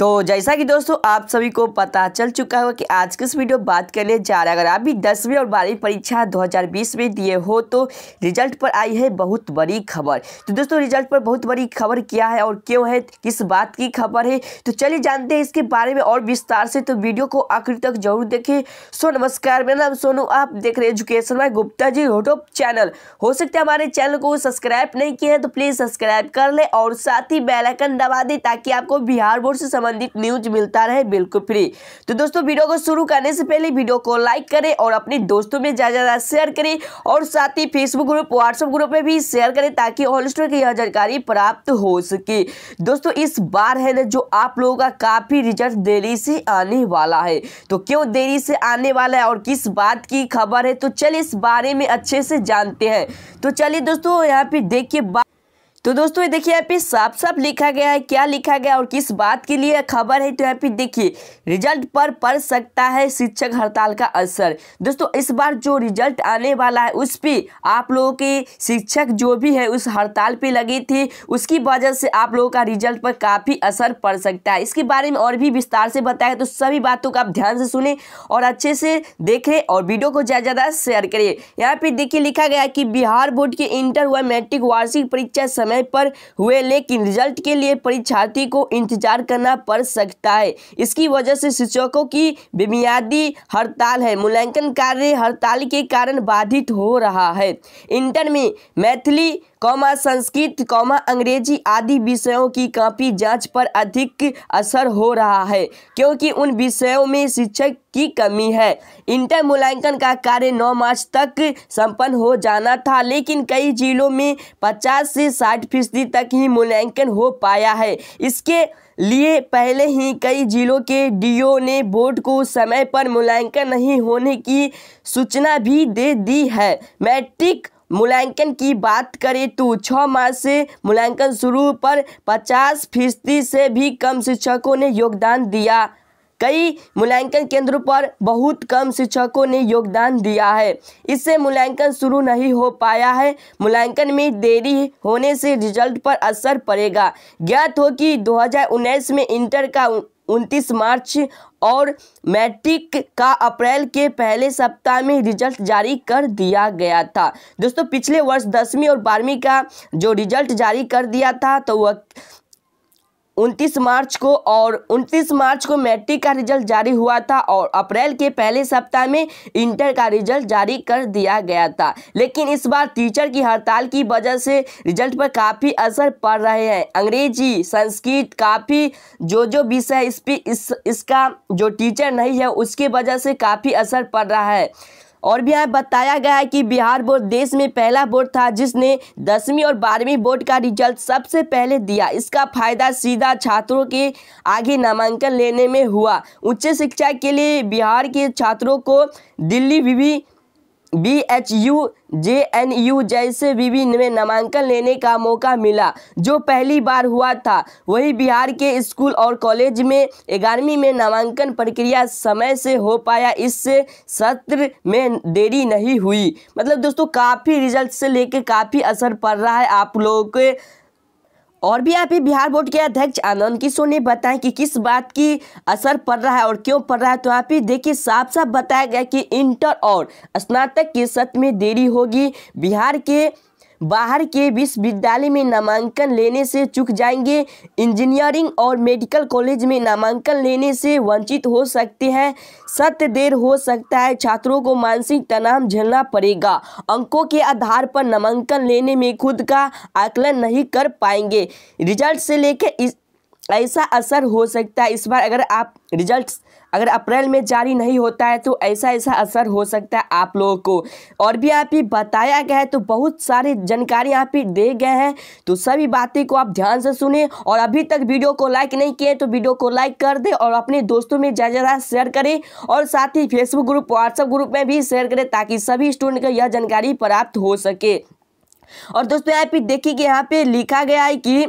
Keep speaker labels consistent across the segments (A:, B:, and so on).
A: तो जैसा कि दोस्तों आप सभी को पता चल चुका होगा कि आज किस वीडियो बात करने जा रहा है अगर आप भी दसवीं और बारहवीं परीक्षा 2020 में दिए हो तो रिजल्ट पर आई है बहुत बड़ी खबर तो दोस्तों रिजल्ट पर बहुत बड़ी खबर क्या है और क्यों है किस बात की खबर है तो चलिए जानते हैं इसके बारे में और विस्तार से तो वीडियो को आखिर तक जरूर देखें सो नमस्कार मेरा नाम सोनू आप देख रहे हैं एजुकेशन भाई गुप्ता जी यूट्यूब चैनल हो सकता है हमारे चैनल को सब्सक्राइब नहीं किया है तो प्लीज़ सब्सक्राइब कर लें और साथ ही बेलाइकन दबा दें ताकि आपको बिहार बोर्ड से समझ संबंधित न्यूज मिलता रहे बिल्कुल फ्री तो दोस्तों वीडियो को शुरू करने से पहले वीडियो को लाइक करें और अपने दोस्तों में ज़्यादा ज़्यादा शेयर करें और साथ ही फेसबुक ग्रुप व्हाट्सएप ग्रुप में भी शेयर करें ताकि ऑल स्टोर की यह जानकारी प्राप्त हो सके दोस्तों इस बार है ना जो आप लोगों का काफ़ी रिजल्ट देरी से आने वाला है तो क्यों देरी से आने वाला है और किस बात की खबर है तो चलिए इस बारे में अच्छे से जानते हैं तो चलिए दोस्तों यहाँ पे देखिए बात तो दोस्तों ये देखिए यहाँ पे साफ साफ लिखा गया है क्या लिखा गया और किस बात के लिए खबर है तो यहाँ पे देखिए रिजल्ट पर पड़ सकता है शिक्षक हड़ताल का असर दोस्तों इस बार जो रिजल्ट आने वाला है उस पर आप लोगों के शिक्षक जो भी है उस हड़ताल पे लगी थी उसकी वजह से आप लोगों का रिजल्ट पर काफ़ी असर पड़ सकता है इसके बारे में और भी विस्तार से बताया तो सभी बातों को आप ध्यान से सुने और अच्छे से देखें और वीडियो को ज़्यादा ज़्यादा शेयर करें यहाँ पे देखिए लिखा गया कि बिहार बोर्ड के इंटर व मैट्रिक वार्षिक परीक्षा समय समय पर हुए लेकिन रिजल्ट के लिए परीक्षार्थी को इंतजार करना पड़ सकता है इसकी वजह से शिक्षकों की बेमियादी हड़ताल है मूल्यांकन कार्य हड़ताल के कारण बाधित हो रहा है इंटर में मैथिली कौमा संस्कृत कौमा अंग्रेजी आदि विषयों की काफी जांच पर अधिक असर हो रहा है क्योंकि उन विषयों में शिक्षक की कमी है इंटर मूल्यांकन का कार्य 9 मार्च तक संपन्न हो जाना था लेकिन कई जिलों में 50 से 60 फीसदी तक ही मूल्यांकन हो पाया है इसके लिए पहले ही कई जिलों के डीओ ने बोर्ड को समय पर मूल्यांकन नहीं होने की सूचना भी दे दी है मैट्रिक मूल्यांकन की बात करें तो छ माह से मूल्यांकन शुरू पर पचास फीसदी से भी कम शिक्षकों ने योगदान दिया कई मूल्यांकन केंद्रों पर बहुत कम शिक्षकों ने योगदान दिया है इससे मूल्यांकन शुरू नहीं हो पाया है मूल्यांकन में देरी होने से रिजल्ट पर असर पड़ेगा ज्ञात हो कि 2019 में इंटर का उनतीस मार्च और मैट्रिक का अप्रैल के पहले सप्ताह में रिजल्ट जारी कर दिया गया था दोस्तों पिछले वर्ष दसवीं और बारहवीं का जो रिजल्ट जारी कर दिया था तो वह 29 मार्च को और 29 मार्च को मैट्रिक का रिजल्ट जारी हुआ था और अप्रैल के पहले सप्ताह में इंटर का रिजल्ट जारी कर दिया गया था लेकिन इस बार टीचर की हड़ताल की वजह से रिजल्ट पर काफ़ी असर पड़ रहे हैं अंग्रेजी संस्कृत काफ़ी जो जो विषय इस, इस इसका जो टीचर नहीं है उसके वजह से काफ़ी असर पड़ रहा है और भी यहाँ बताया गया है कि बिहार बोर्ड देश में पहला बोर्ड था जिसने दसवीं और बारहवीं बोर्ड का रिजल्ट सबसे पहले दिया इसका फायदा सीधा छात्रों के आगे नामांकन लेने में हुआ उच्च शिक्षा के लिए बिहार के छात्रों को दिल्ली विवि B H U J N U जैसे विभिन्न में नामांकन लेने का मौका मिला जो पहली बार हुआ था वही बिहार के स्कूल और कॉलेज में ग्यारहवीं में नामांकन प्रक्रिया समय से हो पाया इससे सत्र में देरी नहीं हुई मतलब दोस्तों काफ़ी रिजल्ट से लेकर काफ़ी असर पड़ रहा है आप लोगों के और भी आप ही बिहार बोर्ड के अध्यक्ष आनंद किशोर ने बताया कि किस बात की असर पड़ रहा है और क्यों पड़ रहा है तो आप ही देखिए साफ साफ बताया गया कि इंटर और स्नातक के सत्र में देरी होगी बिहार के बाहर के विश्वविद्यालय में नामांकन लेने से चुक जाएंगे इंजीनियरिंग और मेडिकल कॉलेज में नामांकन लेने से वंचित हो सकते हैं सत्य देर हो सकता है छात्रों को मानसिक तनाव झेलना पड़ेगा अंकों के आधार पर नामांकन लेने में खुद का आकलन नहीं कर पाएंगे रिजल्ट से लेकर इस ऐसा असर हो सकता है इस बार अगर आप रिजल्ट अगर अप्रैल में जारी नहीं होता है तो ऐसा ऐसा असर हो सकता है आप लोगों को और भी यहाँ पे बताया गया है तो बहुत सारी जानकारी यहाँ ही दे गए हैं तो सभी बातें को आप ध्यान से सुने और अभी तक वीडियो को लाइक नहीं किए तो वीडियो को लाइक कर दें और अपने दोस्तों में ज़्यादा ज़्यादा शेयर करें और साथ ही फेसबुक ग्रुप व्हाट्सएप ग्रुप में भी शेयर करें ताकि सभी स्टूडेंट को यह जानकारी प्राप्त हो सके और दोस्तों यहाँ पे देखिए कि यहाँ पे लिखा गया है कि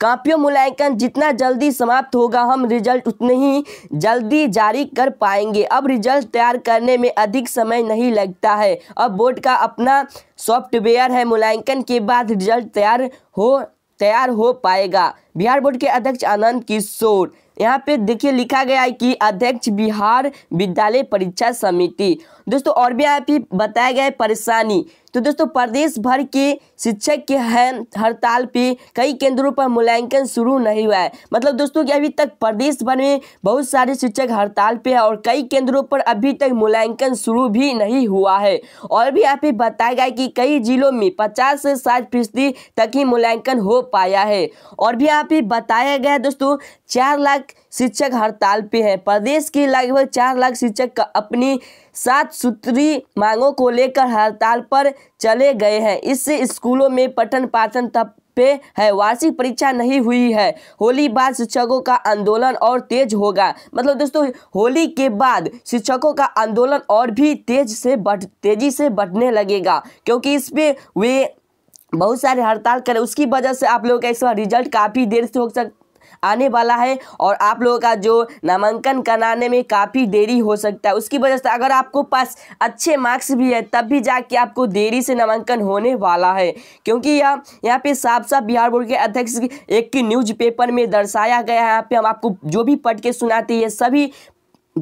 A: कापियों मूल्यांकन जितना जल्दी समाप्त होगा हम रिजल्ट उतने ही जल्दी जारी कर पाएंगे अब रिजल्ट तैयार करने में अधिक समय नहीं लगता है अब बोर्ड का अपना सॉफ्टवेयर है मूल्यांकन के बाद रिजल्ट तैयार हो तैयार हो पाएगा बिहार बोर्ड के अध्यक्ष आनंद किशोर यहाँ पे देखिए लिखा गया है कि अध्यक्ष बिहार विद्यालय परीक्षा समिति दोस्तों और भी यहाँ पे बताया गया है परेशानी तो दोस्तों प्रदेश भर के शिक्षक के हैं हड़ताल पे कई केंद्रों पर मूल्यांकन शुरू नहीं हुआ है मतलब दोस्तों कि अभी तक प्रदेश भर में बहुत सारे शिक्षक हड़ताल पे है और कई केंद्रों पर अभी तक मूल्यांकन शुरू भी नहीं हुआ है और भी यहाँ पे बताया गया कि कई जिलों में पचास से साठ फीसदी तक ही मूल्यांकन हो पाया है और भी यहाँ पे बताया गया दोस्तों चार लाख शिक्षक हड़ताल पे है प्रदेश के लगभग चार लाख शिक्षक अपनी सात सूत्री मांगों को लेकर हड़ताल पर चले गए हैं इससे स्कूलों में पठन पाठन तब पे है वार्षिक परीक्षा नहीं हुई है होली बाद शिक्षकों का आंदोलन और तेज होगा मतलब दोस्तों होली के बाद शिक्षकों का आंदोलन और भी तेज से बढ़ तेजी से बढ़ने लगेगा क्योंकि इस पर वे बहुत सारे हड़ताल करें उसकी वजह से आप लोगों का इस बार रिजल्ट काफ़ी देर से हो सकता आने वाला है और आप लोगों का जो नामांकन कराने में काफ़ी देरी हो सकता है उसकी वजह से अगर आपको पास अच्छे मार्क्स भी है तब भी जाके आपको देरी से नामांकन होने वाला है क्योंकि यह यहाँ पे साफ साफ बिहार बोर्ड के अध्यक्ष एक न्यूज पेपर में दर्शाया गया है यहाँ पे हम आपको जो भी पढ़ के सुनाते हैं सभी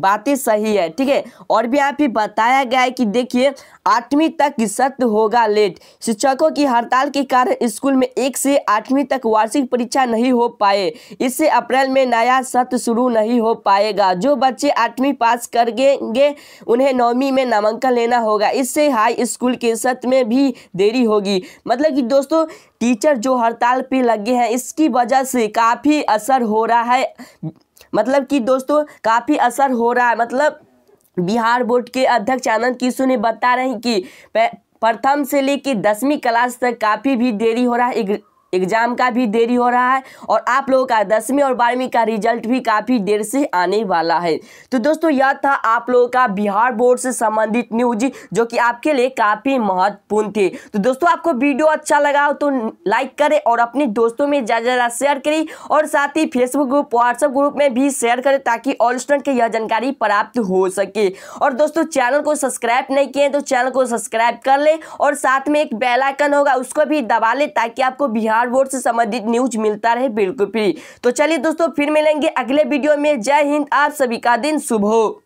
A: बातें सही है ठीक है और भी यहाँ पे बताया गया है कि देखिए आठवीं तक सत्य होगा लेट शिक्षकों की हड़ताल के कारण स्कूल में एक से आठवीं तक वार्षिक परीक्षा नहीं हो पाए इससे अप्रैल में नया सत्र शुरू नहीं हो पाएगा जो बच्चे आठवीं पास कर गएंगे उन्हें नौवीं में नामांकन लेना होगा इससे हाई स्कूल के सत्र में भी देरी होगी मतलब कि दोस्तों टीचर जो हड़ताल पर लगे हैं इसकी वजह से काफ़ी असर हो रहा है मतलब कि दोस्तों काफ़ी असर हो रहा है मतलब बिहार बोर्ड के अध्यक्ष आनंद किशोर ने बता रहे हैं कि प्रथम से लेकर दसवीं क्लास तक काफ़ी भी देरी हो रहा है एग्ज़ाम का भी देरी हो रहा है और आप लोगों का दसवीं और बारहवीं का रिजल्ट भी काफ़ी देर से आने वाला है तो दोस्तों यह था आप लोगों का बिहार बोर्ड से संबंधित न्यूज जो कि आपके लिए काफ़ी महत्वपूर्ण थी तो दोस्तों आपको वीडियो अच्छा लगा हो तो लाइक करें और अपने दोस्तों में ज़्यादा ज़्यादा शेयर करें और साथ ही फेसबुक ग्रुप व्हाट्सएप ग्रुप में भी शेयर करें ताकि ऑल स्टूडेंट के यह जानकारी प्राप्त हो सके और दोस्तों चैनल को सब्सक्राइब नहीं किए तो चैनल को सब्सक्राइब कर ले और साथ में एक बेलाइकन होगा उसको भी दबा लें ताकि आपको बिहार बिहार बोर्ड से संबंधित न्यूज मिलता रहे बिल्कुल फ्री तो चलिए दोस्तों फिर मिलेंगे अगले वीडियो में जय हिंद आप सभी का दिन शुभ हो